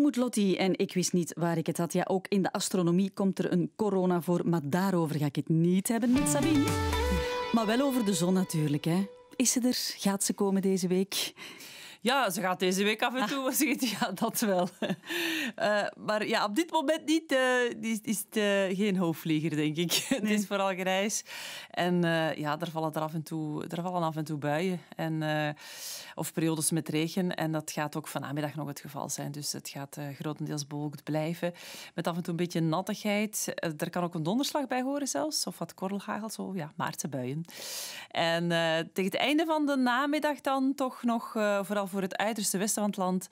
moet Lotti en ik wist niet waar ik het had. Ja, ook in de astronomie komt er een corona voor, maar daarover ga ik het niet hebben met Sabine. Maar wel over de zon natuurlijk, hè. Is ze er? Gaat ze komen deze week? Ja, ze gaat deze week af en toe. Ah. ja, dat wel. Eh, maar ja, op dit moment niet, uh, is, is het eh, geen hoofdvlieger, denk ik. het is vooral grijs. En ja, daar vallen, er af en toe, daar vallen af en toe buien. En, of periodes met regen. En dat gaat ook vanmiddag nog het geval zijn. Dus het gaat grotendeels bewolkt blijven. Met af en toe een beetje nattigheid. er kan ook een donderslag bij horen zelfs. Of wat korrelhagel, zo. Ja, maartse buien. En tegen het einde van de namiddag dan toch nog vooral voor voor het uiterste westen van het land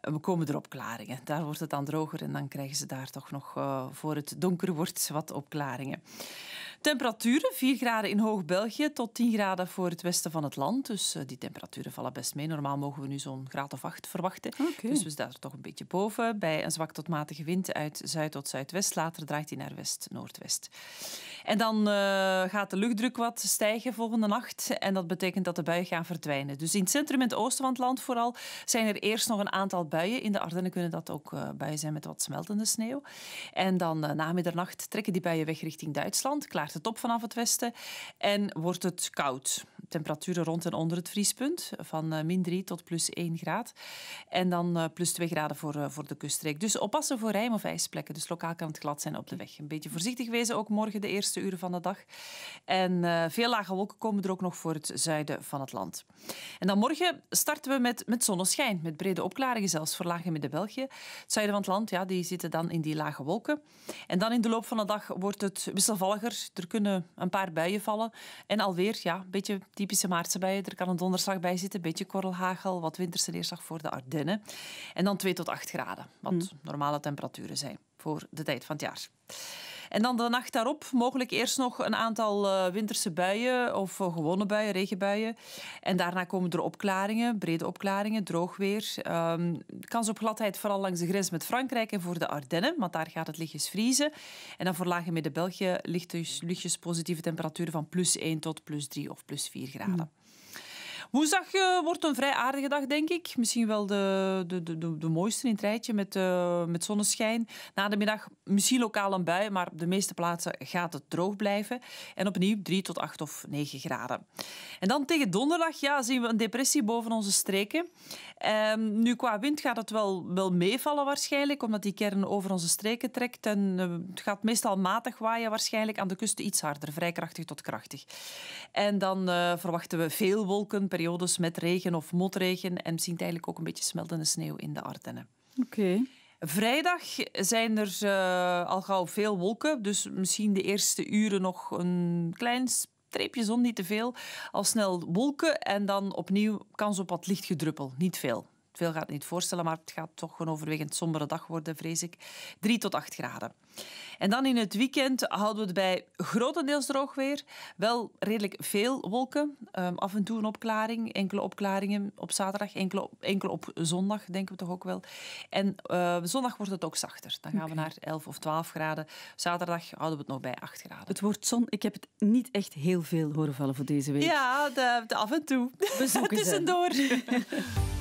we komen er opklaringen. Daar wordt het dan droger en dan krijgen ze daar toch nog eh, voor het donker wordt wat opklaringen. Temperaturen, 4 graden in Hoog-België tot 10 graden voor het westen van het land. Dus eh, die temperaturen vallen best mee. Normaal mogen we nu zo'n graad of 8 verwachten. Ah, dus we staan er toch een beetje boven. Bij een zwak tot matige wind uit zuid tot zuidwest. Later draait hij naar west-noordwest. En dan eh, gaat de luchtdruk wat stijgen volgende nacht. En dat betekent dat de buien gaan verdwijnen. Dus in het centrum en het oosten van het land vooral zijn er eerst nog een aantal buien. In de Ardennen kunnen dat ook eh, buien zijn met wat smeltende sneeuw. En dan uh, na middernacht trekken die buien weg richting Duitsland. Klaar klaart het op vanaf het westen en wordt het koud. Temperaturen rond en onder het vriespunt, van eh, min 3 tot plus 1 graad. En dan eh, plus 2 graden voor, eh, voor de kuststreek. Dus oppassen voor rijm- of ijsplekken. Dus lokaal kan het glad zijn op de weg. Een beetje voorzichtig wezen, ook morgen de eerste uren van de dag. En veel lage wolken komen er ook nog voor het zuiden van het land. En dan morgen starten we met, met zonneschijn, met brede opklaringen zelfs voor lage Midden-België. Het zuiden van het land, ja, die zitten dan in die lage wolken. En dan in de loop van de dag wordt het wisselvalliger er kunnen een paar buien vallen. En alweer, ja, een beetje typische maartse buien. Er kan een donderslag bij zitten, een beetje korrelhagel, wat winterse neerslag voor de Ardennen. En dan 2 tot 8 graden, wat mm. normale temperaturen zijn voor de tijd van het jaar. En dan de nacht daarop mogelijk eerst nog een aantal eh, winterse buien of eh, gewone buien, regenbuien. En daarna komen er opklaringen, brede opklaringen, droog weer. Ehm, kans op gladheid vooral langs de grens met Frankrijk en voor de Ardennen, want daar gaat het lichtjes vriezen. En dan voor lage midden-België lichtjes, lichtjes positieve temperaturen van plus 1 tot plus 3 of plus 4 graden. Woensdag uh, wordt een vrij aardige dag, denk ik. Misschien wel de, de, de, de mooiste in het rijtje met, eh, met zonneschijn. Na de middag misschien lokaal een bui, maar op de meeste plaatsen gaat het droog blijven. En opnieuw 3 tot 8 of 9 graden. En dan tegen donderdag ja, zien we een depressie boven onze streken. Ehm, nu, qua wind gaat het wel, wel meevallen waarschijnlijk, omdat die kern over onze streken trekt. En eh, het gaat meestal matig waaien waarschijnlijk. Aan de kusten iets harder, vrij krachtig tot krachtig. En dan verwachten we veel wolken per periodes met regen of motregen en misschien eigenlijk ook een beetje smeltende sneeuw in de Ardennen. Oké. Vrijdag zijn er eh, al gauw veel wolken, dus misschien de eerste uren nog een klein streepje zon, niet te veel. Al snel wolken en dan opnieuw kans op wat lichtgedruppel, niet veel veel gaat het niet voorstellen, maar het gaat toch een overwegend sombere dag worden, vrees ik. 3 tot 8 graden. En dan in het weekend houden we het bij grotendeels droog weer. Wel redelijk veel wolken. Ehm, af en toe een opklaring, enkele opklaringen op zaterdag, enkele op, zondag, denken we toch ook wel. En ehm, zondag wordt het ook zachter. Dan gaan we naar 11 of 12 graden. Zaterdag houden we het nog bij 8 graden. Het wordt zon, ik heb het niet echt heel veel horen vallen voor deze week. Ja, de, af en toe. We zoeken het tussendoor.